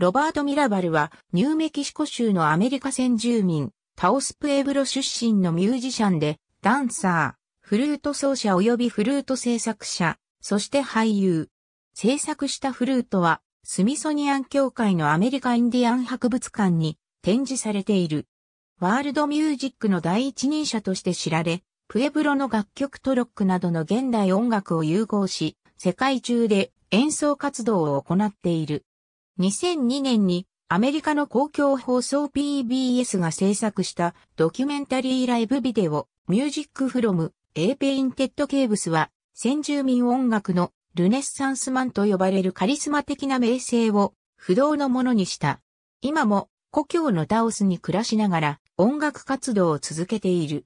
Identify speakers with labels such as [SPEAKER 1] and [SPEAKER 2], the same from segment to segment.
[SPEAKER 1] ロバート・ミラバルは、ニューメキシコ州のアメリカ先住民、タオスプエブロ出身のミュージシャンで、ダンサー、フルート奏者及びフルート制作者、そして俳優。制作したフルートは、スミソニアン協会のアメリカインディアン博物館に展示されている。ワールドミュージックの第一人者として知られ、プエブロの楽曲トロックなどの現代音楽を融合し、世界中で演奏活動を行っている。2002年にアメリカの公共放送 PBS が制作したドキュメンタリーライブビデオミュージックフロムエーペインテッドケーブスは先住民音楽のルネッサンスマンと呼ばれるカリスマ的な名声を不動のものにした。今も故郷のダオスに暮らしながら音楽活動を続けている。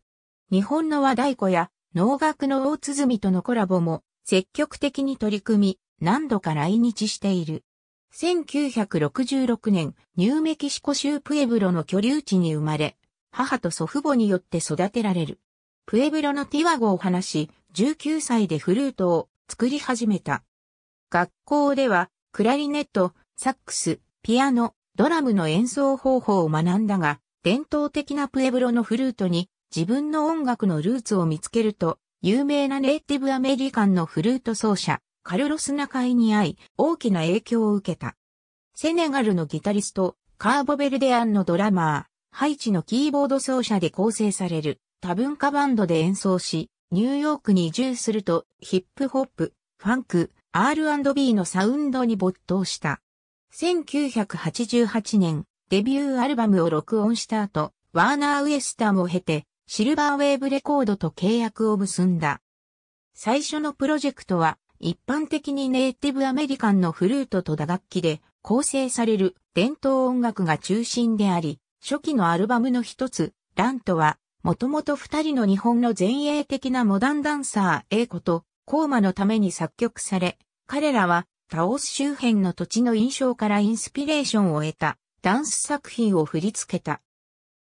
[SPEAKER 1] 日本の和太鼓や能楽の大鼓とのコラボも積極的に取り組み何度か来日している。1966年、ニューメキシコ州プエブロの居留地に生まれ、母と祖父母によって育てられる。プエブロのティワゴを話し、19歳でフルートを作り始めた。学校では、クラリネット、サックス、ピアノ、ドラムの演奏方法を学んだが、伝統的なプエブロのフルートに自分の音楽のルーツを見つけると、有名なネイティブアメリカンのフルート奏者、カルロス・ナカイに会い、大きな影響を受けた。セネガルのギタリスト、カーボベルデアンのドラマー、ハイチのキーボード奏者で構成される多文化バンドで演奏し、ニューヨークに移住するとヒップホップ、ファンク、R&B のサウンドに没頭した。1988年、デビューアルバムを録音した後、ワーナー・ウエスタンを経て、シルバーウェーブレコードと契約を結んだ。最初のプロジェクトは、一般的にネイティブアメリカンのフルートと打楽器で構成される伝統音楽が中心であり、初期のアルバムの一つ、ラントは、もともと二人の日本の前衛的なモダンダンサー A 子とコーマのために作曲され、彼らはタオス周辺の土地の印象からインスピレーションを得たダンス作品を振り付けた。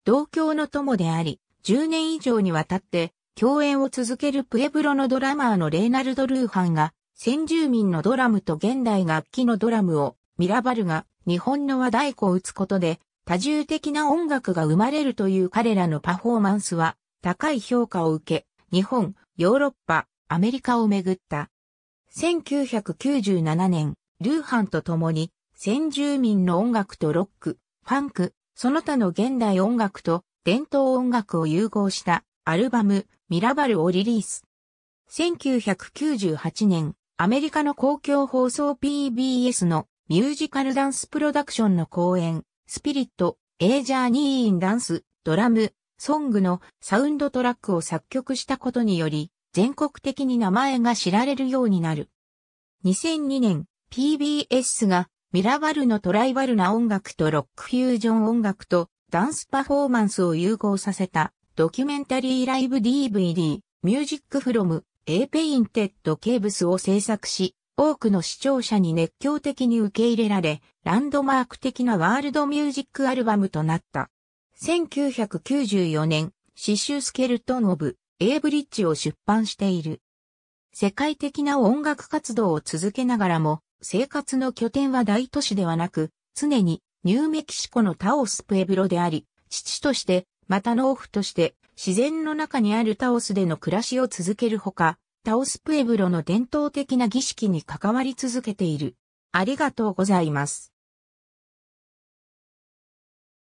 [SPEAKER 1] 同郷の友であり、10年以上にわたって共演を続けるプエブロのドラマーのレイナルド・ルーハンが先住民のドラムと現代楽器のドラムをミラバルが日本の和太鼓を打つことで多重的な音楽が生まれるという彼らのパフォーマンスは高い評価を受け、日本、ヨーロッパ、アメリカをめぐった。1997年、ルーハンと共に先住民の音楽とロック、ファンク、その他の現代音楽と伝統音楽を融合したアルバムミラバルをリリース。1998年、アメリカの公共放送 PBS のミュージカルダンスプロダクションの公演、スピリット、エージャーニーインダンス、ドラム、ソングのサウンドトラックを作曲したことにより、全国的に名前が知られるようになる。2002年、PBS がミラバルのトライバルな音楽とロックフュージョン音楽とダンスパフォーマンスを融合させたドキュメンタリーライブ DVD ミュージックフロム A Painted Caves を制作し、多くの視聴者に熱狂的に受け入れられ、ランドマーク的なワールドミュージックアルバムとなった。1994年、刺繍スケルトン・オブ・エブリッジを出版している。世界的な音楽活動を続けながらも、生活の拠点は大都市ではなく、常にニューメキシコのタオス・プエブロであり、父としてまた農夫として自然の中にあるタオスでの暮らしを続けるほか、タオスプエブロの伝統的な儀式に関わり続けている。ありがとうございます。